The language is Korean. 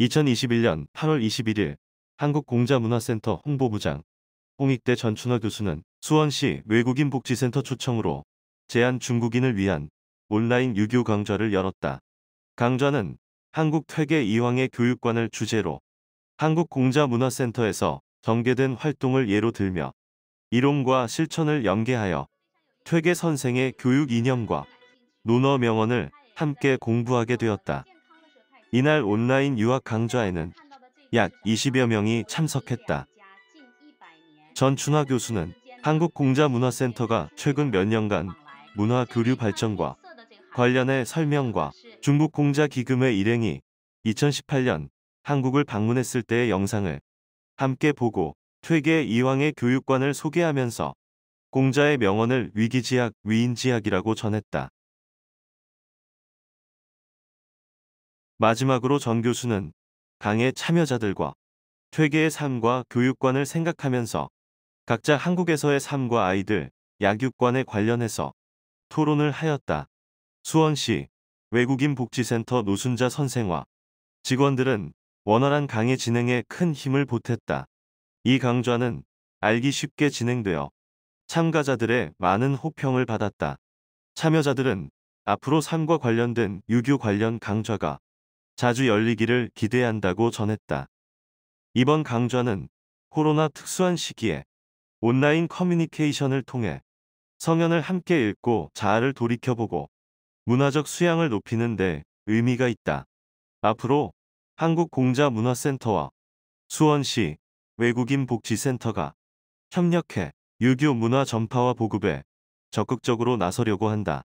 2021년 8월 21일 한국공자문화센터 홍보부장 홍익대 전춘화 교수는 수원시 외국인 복지센터 초청으로 제한 중국인을 위한 온라인 유교 강좌를 열었다. 강좌는 한국 퇴계 이황의 교육관을 주제로 한국공자문화센터에서 전개된 활동을 예로 들며 이론과 실천을 연계하여 퇴계 선생의 교육 이념과 논어 명언을 함께 공부하게 되었다. 이날 온라인 유학 강좌에는 약 20여 명이 참석했다. 전춘하 교수는 한국공자문화센터가 최근 몇 년간 문화 교류 발전과 관련해 설명과 중국 공자 기금의 일행이 2018년 한국을 방문했을 때의 영상을 함께 보고 퇴계 이황의 교육관을 소개하면서 공자의 명언을 위기지약위인지약이라고 전했다. 마지막으로 정 교수는 강의 참여자들과 퇴계의 삶과 교육관을 생각하면서 각자 한국에서의 삶과 아이들, 약육관에 관련해서 토론을 하였다. 수원시 외국인 복지센터 노순자 선생과 직원들은 원활한 강의 진행에 큰 힘을 보탰다. 이 강좌는 알기 쉽게 진행되어 참가자들의 많은 호평을 받았다. 참여자들은 앞으로 삶과 관련된 유교 관련 강좌가 자주 열리기를 기대한다고 전했다. 이번 강좌는 코로나 특수한 시기에 온라인 커뮤니케이션을 통해 성현을 함께 읽고 자아를 돌이켜보고 문화적 수양을 높이는 데 의미가 있다. 앞으로 한국공자문화센터와 수원시 외국인복지센터가 협력해 유교 문화 전파와 보급에 적극적으로 나서려고 한다.